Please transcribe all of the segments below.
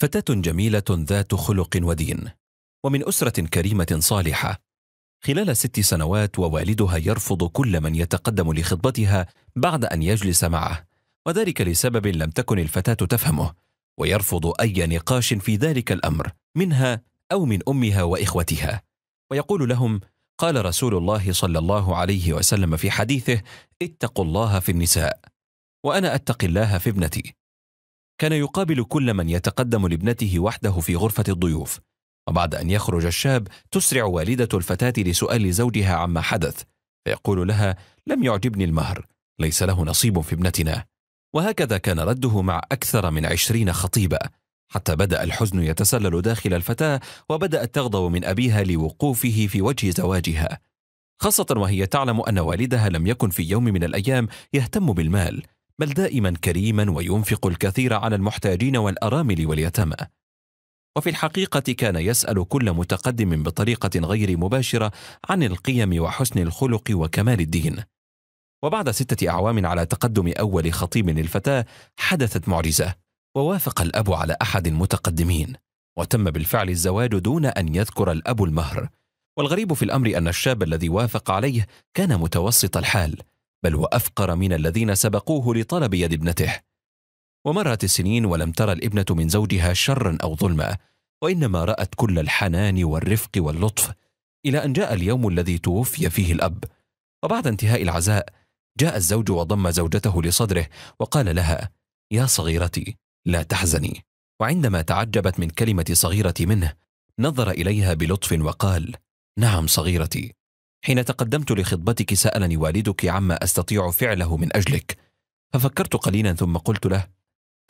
فتاة جميلة ذات خلق ودين، ومن أسرة كريمة صالحة. خلال ست سنوات ووالدها يرفض كل من يتقدم لخطبتها بعد أن يجلس معه، وذلك لسبب لم تكن الفتاة تفهمه، ويرفض أي نقاش في ذلك الأمر منها أو من أمها وإخوتها، ويقول لهم: قال رسول الله صلى الله عليه وسلم في حديثه: اتقوا الله في النساء، وأنا أتقي الله في ابنتي. كان يقابل كل من يتقدم لابنته وحده في غرفة الضيوف وبعد أن يخرج الشاب تسرع والدة الفتاة لسؤال زوجها عما حدث فيقول لها لم يعجبني المهر ليس له نصيب في ابنتنا وهكذا كان رده مع أكثر من عشرين خطيبة حتى بدأ الحزن يتسلل داخل الفتاة وبدأت تغضب من أبيها لوقوفه في وجه زواجها خاصة وهي تعلم أن والدها لم يكن في يوم من الأيام يهتم بالمال بل دائما كريما وينفق الكثير على المحتاجين والارامل واليتامى وفي الحقيقه كان يسال كل متقدم بطريقه غير مباشره عن القيم وحسن الخلق وكمال الدين وبعد سته اعوام على تقدم اول خطيب للفتاه حدثت معجزه ووافق الاب على احد المتقدمين وتم بالفعل الزواج دون ان يذكر الاب المهر والغريب في الامر ان الشاب الذي وافق عليه كان متوسط الحال بل وافقر من الذين سبقوه لطلب يد ابنته ومرت السنين ولم ترى الابنه من زوجها شرا او ظلما وانما رات كل الحنان والرفق واللطف الى ان جاء اليوم الذي توفي فيه الاب وبعد انتهاء العزاء جاء الزوج وضم زوجته لصدره وقال لها يا صغيرتي لا تحزني وعندما تعجبت من كلمه صغيرتي منه نظر اليها بلطف وقال نعم صغيرتي حين تقدمت لخطبتك سألني والدك عما أستطيع فعله من أجلك ففكرت قليلا ثم قلت له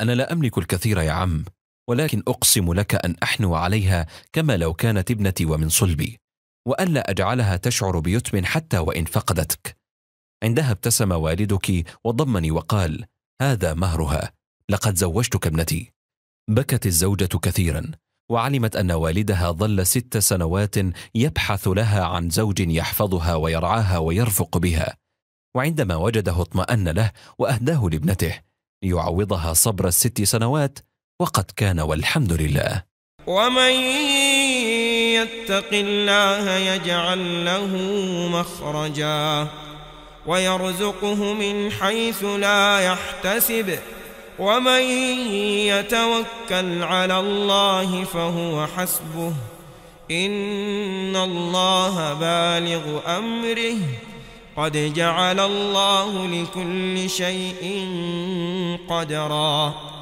أنا لا أملك الكثير يا عم ولكن أقسم لك أن أحنو عليها كما لو كانت ابنتي ومن صلبي وألا أجعلها تشعر بيتم حتى وإن فقدتك عندها ابتسم والدك وضمني وقال هذا مهرها لقد زوجتك ابنتي بكت الزوجة كثيرا وعلمت ان والدها ظل ست سنوات يبحث لها عن زوج يحفظها ويرعاها ويرفق بها وعندما وجده اطمان له واهداه لابنته ليعوضها صبر الست سنوات وقد كان والحمد لله ومن يتق الله يجعل له مخرجا ويرزقه من حيث لا يحتسب ومن يتوكل على الله فهو حسبه إن الله بالغ أمره قد جعل الله لكل شيء قدرا